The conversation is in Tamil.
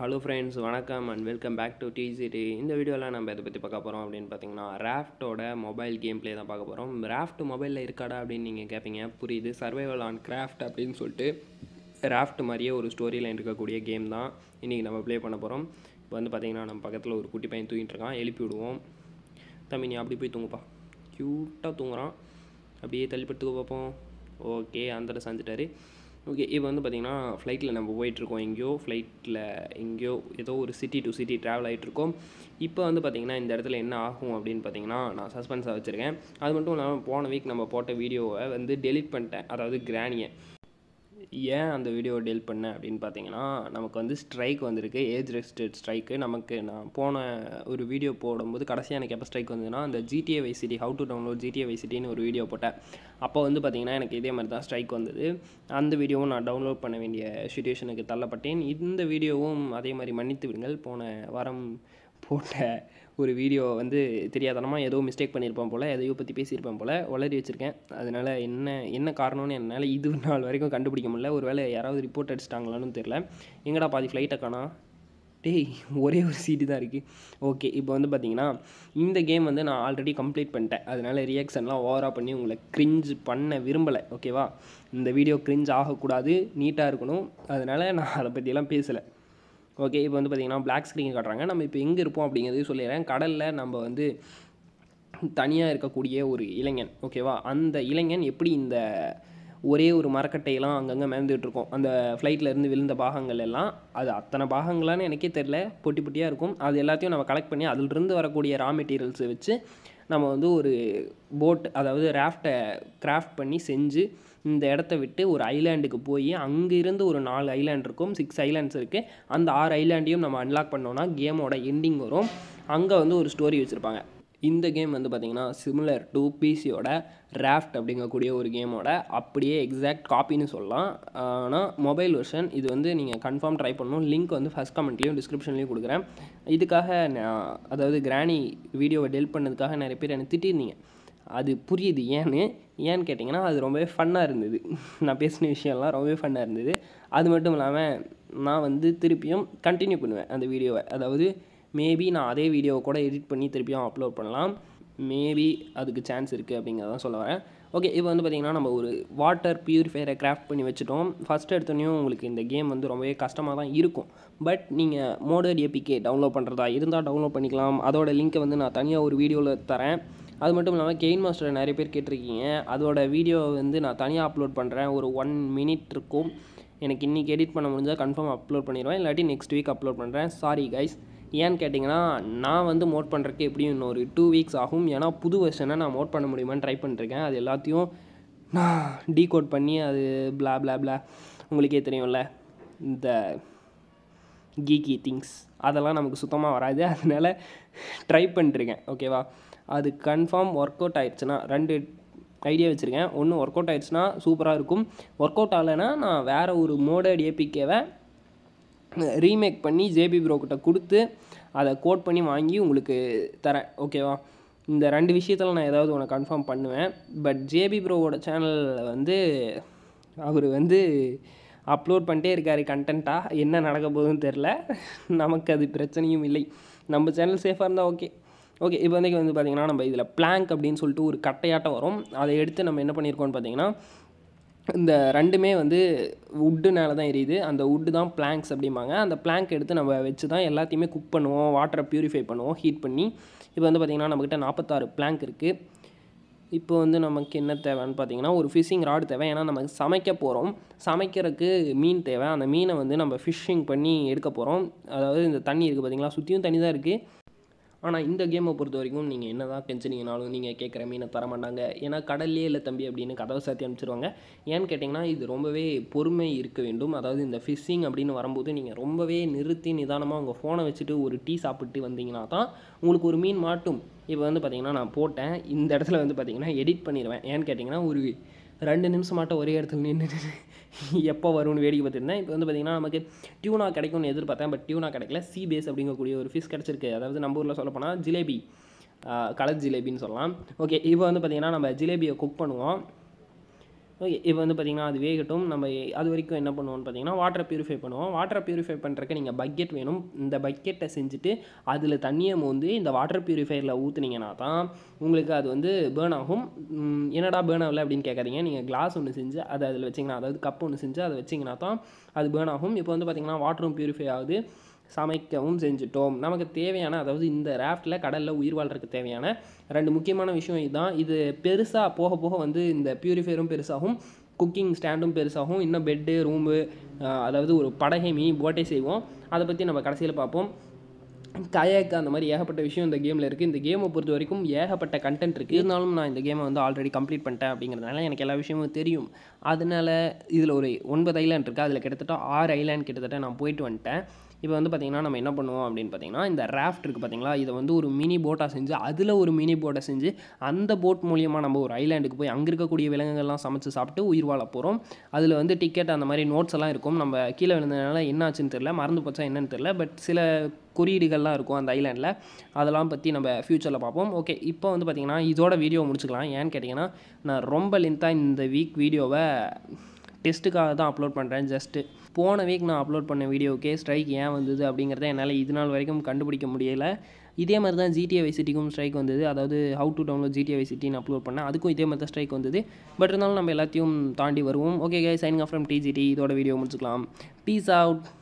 ஹலோ ஃப்ரெண்ட்ஸ் வணக்கம் அண்ட் வெல்கம் பேக் டு டிசிடி இந்த வீடியோவில் நம்ம இதை பற்றி பார்க்க போகிறோம் அப்படின்னு பார்த்தீங்கன்னா ராஃப்டோட மொபைல் கேம் ப்ளே தான் பார்க்க போகிறோம் ராஃப்ட் மொபைலில் இருக்காடா அப்படின்னு நீங்கள் கேட்பீங்க புரியுது சர்வைவல் ஆன் கிராஃப்ட் அப்படின்னு சொல்லிட்டு ராஃப்ட் மாதிரியே ஒரு ஸ்டோரி லைன் இருக்கக்கூடிய கேம் தான் இன்றைக்கி நம்ம ப்ளே பண்ண போகிறோம் இப்போ வந்து பார்த்தீங்கன்னா நம்ம பக்கத்தில் ஒரு குட்டி பையன் தூங்கிட்டு இருக்கான் எழுப்பி விடுவோம் தம்பி நீ அப்படி போய் தூங்குப்பா க்யூட்டாக தூங்குறான் அப்படியே தள்ளிப்பட்டு பார்ப்போம் ஓகே அந்த செஞ்சுட்டாரு ஓகே இப்போ வந்து பார்த்திங்கன்னா ஃப்ளைட்டில் நம்ம போயிட்டுருக்கோம் எங்கேயோ ஃப்ளைட்டில் எங்கேயோ ஏதோ ஒரு சிட்டி டு சிட்டி ட்ராவல் ஆகிட்டுருக்கோம் இப்போ வந்து பார்த்திங்கன்னா இந்த இடத்துல என்ன ஆகும் அப்படின்னு பார்த்திங்கன்னா நான் சஸ்பென்ஸாக வச்சுருக்கேன் அது மட்டும் இல்லாமல் போன வீக் நம்ம போட்ட வீடியோவை வந்து டெலிட் பண்ணிட்டேன் அதாவது கிராணியை ஏன் அந்த வீடியோவை டீல் பண்ணேன் அப்படின்னு பார்த்தீங்கன்னா நமக்கு வந்து ஸ்ட்ரைக் வந்திருக்கு ஏஜ் ரெஸ்டட் ஸ்ட்ரைக்கு நமக்கு நான் போன ஒரு வீடியோ போடும்போது கடைசியாக எனக்கு எப்போ ஸ்ட்ரைக் வந்ததுன்னா அந்த GTA Vice City how to download GTA வைசிட்டின்னு ஒரு வீடியோ போட்டேன் அப்போ வந்து பார்த்திங்கன்னா எனக்கு இதே மாதிரி தான் ஸ்ட்ரைக் வந்தது அந்த வீடியோவும் நான் டவுன்லோட் பண்ண வேண்டிய சுச்சுவேஷனுக்கு தள்ளப்பட்டேன் இந்த வீடியோவும் அதே மாதிரி மன்னித்து விடுங்கள் போன வாரம் போட்ட ஒரு வீடியோ வந்து தெரியாதனமாக ஏதோ மிஸ்டேக் பண்ணியிருப்பான் போல் எதையோ பற்றி பேசியிருப்பான் போல் உளறி வச்சுருக்கேன் அதனால் என்ன என்ன காரணம்னு என்னால் இது நாள் வரைக்கும் கண்டுபிடிக்க முடியல ஒரு வேளை யாராவது ரிப்போர்ட் அடிச்சிட்டாங்களான்னு தெரில எங்கடா பாதி ஃப்ளைட்டை காணா டேய் ஒரே ஒரு சீட்டு தான் இருக்குது ஓகே இப்போ வந்து பார்த்தீங்கன்னா இந்த கேம் வந்து நான் ஆல்ரெடி கம்ப்ளீட் பண்ணிட்டேன் அதனால் ரியாக்ஷன்லாம் ஓவராக பண்ணி உங்களை க்ரிஞ்ச் பண்ண விரும்பலை ஓகேவா இந்த வீடியோ க்ரிஞ்ச் ஆகக்கூடாது நீட்டாக இருக்கணும் அதனால் நான் அதை பற்றியெல்லாம் பேசலை ஓகே இப்போ வந்து பார்த்திங்கன்னா பிளாக் ஸ்க்ரீன் காட்டுறாங்க நம்ம இப்போ எங்கே இருப்போம் அப்படிங்கிறது சொல்லிடுறேன் கடலில் நம்ம வந்து தனியாக இருக்கக்கூடிய ஒரு இளைஞன் ஓகேவா அந்த இளைஞன் எப்படி இந்த ஒரே ஒரு மரக்கட்டையெல்லாம் அங்கங்கே மிதந்துகிட்ருக்கோம் அந்த இருந்து விழுந்த பாகங்கள் எல்லாம் அது அத்தனை பாகங்களான்னு எனக்கே தெரில பொட்டி பொட்டியாக இருக்கும் அது எல்லாத்தையும் நம்ம கலெக்ட் பண்ணி அதிலிருந்து வரக்கூடிய ரா மெட்டீரியல்ஸை வச்சு நம்ம வந்து ஒரு போட் அதாவது ராஃப்டை கிராஃப்ட் பண்ணி செஞ்சு இந்த இடத்த விட்டு ஒரு ஐலாண்டுக்கு போய் அங்கேருந்து ஒரு நாலு ஐலாண்ட் இருக்கும் சிக்ஸ் ஐலாண்ட்ஸ் இருக்குது அந்த ஆறு ஐலாண்டையும் நம்ம அன்லாக் பண்ணோன்னா கேமோட எண்டிங் வரும் அங்கே வந்து ஒரு ஸ்டோரி வச்சுருப்பாங்க இந்த கேம் வந்து பார்த்திங்கன்னா சிமிலர் டு பிசியோட ராஃப்ட் அப்படிங்கக்கூடிய ஒரு கேமோட அப்படியே எக்ஸாக்ட் காப்பின்னு சொல்லலாம் ஆனால் மொபைல் வெர்ஷன் இது வந்து நீங்கள் கன்ஃபார்ம் ட்ரை பண்ணணும் லிங்க் வந்து ஃபஸ்ட் கமெண்ட்லேயும் டிஸ்கிரிப்ஷன்லேயும் கொடுக்குறேன் இதுக்காக நான் அதாவது கிராணி வீடியோவை டெல் பண்ணதுக்காக நிறைய பேர் என்னை திட்டிருந்தீங்க அது புரியுது ஏன்னு ஏன்னு கேட்டிங்கன்னா அது ரொம்பவே ஃபன்னாக இருந்தது நான் பேசின விஷயம்லாம் ரொம்பவே ஃபன்னாக இருந்தது அது மட்டும் இல்லாமல் நான் வந்து திருப்பியும் கண்டினியூ பண்ணுவேன் அந்த வீடியோவை அதாவது மேபி நான் அதே வீடியோவை கூட எடிட் பண்ணி திருப்பியும் அப்லோட் பண்ணலாம் மேபி அதுக்கு சான்ஸ் இருக்குது அப்படிங்கிறதான் சொல்ல வரேன் ஓகே இப்போ வந்து பார்த்திங்கன்னா நம்ம ஒரு வாட்டர் ப்யூரிஃபையரை கிராஃப்ட் பண்ணி வச்சுட்டோம் ஃபஸ்ட் எடுத்தோடனே உங்களுக்கு இந்த கேம் வந்து ரொம்பவே கஷ்டமாக தான் இருக்கும் பட் நீங்கள் மோடர் ஏபிகே டவுன்லோட் பண்ணுறதா இருந்தால் டவுன்லோட் பண்ணிக்கலாம் அதோட லிங்க்கை வந்து நான் தனியாக ஒரு வீடியோவில் தரேன் அது மட்டும் இல்லாமல் கெயின் மாஸ்டரை நிறைய பேர் கேட்டிருக்கீங்க அதோட வீடியோ வந்து நான் தனியாக அப்லோட் பண்ணுறேன் ஒரு ஒன் மினிட் இருக்கும் எனக்கு இன்றைக்கி எடிட் பண்ண முடிஞ்சால் கன்ஃபார்ம் அப்லோட் பண்ணிடுவேன் இல்லாட்டி நெக்ஸ்ட் வீக் அப்லோட் பண்ணுறேன் சாரி கைஸ் ஏன்னு கேட்டிங்கன்னா நான் வந்து மோட் பண்ணுறக்கு எப்படியும் இன்னொரு டூ வீக்ஸ் ஆகும் ஏன்னா புது வெர்ஷனை நான் மோட் பண்ண முடியுமான்னு ட்ரை பண்ணிருக்கேன் அது எல்லாத்தையும் நான் டீ கோட் பண்ணி அது பிளா பிளா பிளா உங்களுக்கே தெரியும்ல இந்த கீ கீ திங்ஸ் அதெல்லாம் நமக்கு சுத்தமாக வராது அதனால் ட்ரை பண்ணிட்டுருக்கேன் ஓகேவா அது கன்ஃபார்ம் ஒர்க் அவுட் ஆயிடுச்சுன்னா ரெண்டு ஐடியா வச்சுருக்கேன் ஒன்று ஒர்க் அவுட் ஆயிடுச்சுன்னா சூப்பராக இருக்கும் ஒர்க் அவுட் ஆகலைன்னா நான் வேறு ஒரு மோடட் ஏபிகேவை ரீமேக் பண்ணி ஜேபி ப்ரோக்கிட்ட கொடுத்து அதை கோட் பண்ணி வாங்கி உங்களுக்கு தரேன் ஓகேவா இந்த ரெண்டு விஷயத்தில் நான் ஏதாவது உனக்கு கன்ஃபார்ம் பண்ணுவேன் பட் ஜேபி ப்ரோவோட சேனலில் வந்து அவர் வந்து அப்லோட் பண்ணிட்டே இருக்கார் கண்டென்ட்டாக என்ன நடக்க போகுதுன்னு தெரில நமக்கு அது பிரச்சனையும் இல்லை நம்ம சேனல் சேஃபாக இருந்தால் ஓகே ஓகே இப்போ வந்து வந்து பார்த்திங்கன்னா நம்ம இதில் பிளாங்க் அப்படின்னு சொல்லிட்டு ஒரு கட்டையாட்டம் வரும் அதை எடுத்து நம்ம என்ன பண்ணியிருக்கோம்னு பார்த்திங்கன்னா இந்த ரெண்டுமே வந்து உட்டுனால தான் எரியுது அந்த உட்டு தான் பிளாங்க்ஸ் அப்படிம்பாங்க அந்த பிளாங்க் எடுத்து நம்ம வச்சு தான் எல்லாத்தையுமே குக் பண்ணுவோம் வாட்டரை ப்யூரிஃபை பண்ணுவோம் ஹீட் பண்ணி இப்போ வந்து பார்த்திங்கன்னா நம்மக்கிட்ட நாற்பத்தாறு பிளாங்க் இருக்குது இப்போ வந்து நமக்கு என்ன தேவைன்னு பார்த்தீங்கன்னா ஒரு ஃபிஷிங் ராடு தேவை ஏன்னா நமக்கு சமைக்க போகிறோம் சமைக்கிறதுக்கு மீன் தேவை அந்த மீனை வந்து நம்ம ஃபிஷ்ஷிங் பண்ணி எடுக்க போகிறோம் அதாவது இந்த தண்ணி இருக்குது பார்த்திங்களா சுற்றியும் தண்ணி தான் இருக்குது ஆனால் இந்த கேமை பொறுத்த வரைக்கும் நீங்கள் என்ன தான் கெஞ்சினீங்கனாலும் நீங்கள் கேட்குற மீனை தரமாட்டாங்க ஏன்னா கடல்லே இல்லை தம்பி அப்படின்னு கதவை சாத்தி அனுப்பிச்சிருவாங்க ஏன்னு கேட்டிங்கன்னா இது ரொம்பவே பொறுமை இருக்க வேண்டும் அதாவது இந்த ஃபிஷ்ஷிங் அப்படின்னு வரும்போது நீங்கள் ரொம்பவே நிறுத்தி நிதானமாக உங்கள் ஃபோனை வச்சுட்டு ஒரு டீ சாப்பிட்டு வந்தீங்கன்னா தான் உங்களுக்கு ஒரு மீன் மாட்டும் இப்போ வந்து பார்த்திங்கன்னா நான் போட்டேன் இந்த இடத்துல வந்து பார்த்திங்கன்னா எடிட் பண்ணிடுவேன் ஏன்னு கேட்டிங்கன்னா ஒரு ரெண்டு நிமிஷமாட்ட ஒரே இடத்துல நின்று எப்போ வரும்னு வேடிக்கை பார்த்துருந்தேன் இப்போ வந்து பார்த்திங்கன்னா நமக்கு டியூனா கிடைக்கும்னு எதிர்பார்த்தேன் பட் டியூனா கிடைக்கல சி பேஸ் அப்படிங்கக்கூடிய ஒரு ஃபிஷ் கிடச்சிருக்கு அதாவது நம்ம ஊரில் சொல்லப்போனால் ஜிலேபி கலர் ஜிலேபின்னு சொல்லலாம் ஓகே இப்போ வந்து பார்த்திங்கன்னா நம்ம ஜிலேபியை குக் பண்ணுவோம் ஓகே இப்போ வந்து பார்த்திங்கன்னா அது வேகட்டும் நம்ம அது வரைக்கும் என்ன பண்ணுவோம்னு பார்த்தீங்கன்னா வாட்டரை ப்யூரிஃபை பண்ணுவோம் வாட்டரை ப்யூரிஃபை பண்ணுறக்கு நீங்கள் பக்கெட் வேணும் இந்த பக்கெட்டை செஞ்சுட்டு அதில் தண்ணியை வந்து இந்த வாட்டர் ப்யூரிஃபையரில் ஊற்றுனீங்கன்னா தான் உங்களுக்கு அது வந்து பேர்ன் ஆகும் என்னடா பேர்ன் ஆகலை அப்படின்னு கேட்காதீங்க நீங்கள் கிளாஸ் ஒன்று செஞ்சு அதை அதில் வச்சிங்கன்னா அதாவது கப் ஒன்று செஞ்சு அதை வச்சிங்கன்னா தான் அது பேர்ன் ஆகும் இப்போ வந்து பார்த்திங்கன்னா வாட்டரும் ப்யூரிஃபை ஆகுது சமைக்கவும் செஞ்சுட்டோம் நமக்கு தேவையான அதாவது இந்த ராஃப்டில் கடலில் உயிர் வாழ்கிறதுக்கு தேவையான ரெண்டு முக்கியமான விஷயம் இதுதான் இது பெருசாக போக போக வந்து இந்த பியூரிஃபையரும் பெருசாகும் குக்கிங் ஸ்டாண்டும் பெருசாகும் இன்னும் பெட்டு ரூமு அதாவது ஒரு மீ போட்டே செய்வோம் அதை பற்றி நம்ம கடைசியில் பார்ப்போம் கயக்கு அந்த மாதிரி ஏகப்பட்ட விஷயம் இந்த கேமில் இருக்குது இந்த கேமை பொறுத்த வரைக்கும் ஏகப்பட்ட கண்டென்ட் இருக்குது இருந்தாலும் நான் இந்த கேமை வந்து ஆல்ரெடி கம்ப்ளீட் பண்ணிட்டேன் அப்படிங்கிறதுனால எனக்கு எல்லா விஷயமும் தெரியும் அதனால் இதில் ஒரு ஒன்பது ஐலாண்ட் இருக்குது அதில் கிட்டத்தட்ட ஆறு ஐலாண்ட் கிட்டத்தட்ட நான் போயிட்டு வந்துட்டேன் இப்போ வந்து பார்த்திங்கன்னா நம்ம என்ன பண்ணுவோம் அப்படின்னு பார்த்திங்கன்னா இந்த ராஃப்ட் இருக்குது பார்த்திங்களா இதை வந்து ஒரு மினி போட்டாக செஞ்சு அதில் ஒரு மினி போட்டை செஞ்சு அந்த போட் மூலியமாக நம்ம ஒரு ஐலாண்டுக்கு போய் அங்கே இருக்கக்கூடிய விலங்குகள்லாம் சமைச்சு சாப்பிட்டு உயிர் வாழ போகிறோம் அதில் வந்து டிக்கெட் அந்த மாதிரி நோட்ஸ் எல்லாம் இருக்கும் நம்ம கீழே விழுந்ததுனால என்ன ஆச்சுன்னு தெரில மறந்து போச்சா என்னன்னு தெரில பட் சில குறியீடுகள்லாம் இருக்கும் அந்த ஐலாண்டில் அதெல்லாம் பற்றி நம்ம ஃப்யூச்சரில் பார்ப்போம் ஓகே இப்போ வந்து பார்த்திங்கன்னா இதோட வீடியோ முடிச்சுக்கலாம் ஏன்னு கேட்டிங்கன்னா நான் ரொம்ப லென்த்தாக இந்த வீக் வீடியோவை டெஸ்ட்டுக்காக தான் அப்லோட் பண்ணுறேன் ஜஸ்ட்டு போன வீக் நான் அப்லோட் பண்ண வீடியோக்கே ஸ்ட்ரைக் ஏன் வந்தது அப்படிங்கிறத என்னால் இது நாள் வரைக்கும் கண்டுபிடிக்க முடியலை இதே மாதிரி தான் ஜிடிஏ வைசிட்டிக்கும் ஸ்ட்ரைக் வந்தது அதாவது ஹவு டு டவுன்லோட் ஜிடிஏ வைசிட்டின்னு அப்லோட் பண்ணேன் அதுக்கும் இதே மாதிரி தான் ஸ்ட்ரைக் வந்தது பட் இருந்தாலும் நம்ம எல்லாத்தையும் தாண்டி வருவோம் ஓகே கே சைனிங் ஆஃப் ஃப்ரம் டிஜிடி இதோட வீடியோ முடிச்சுக்கலாம் பீஸ் அவுட்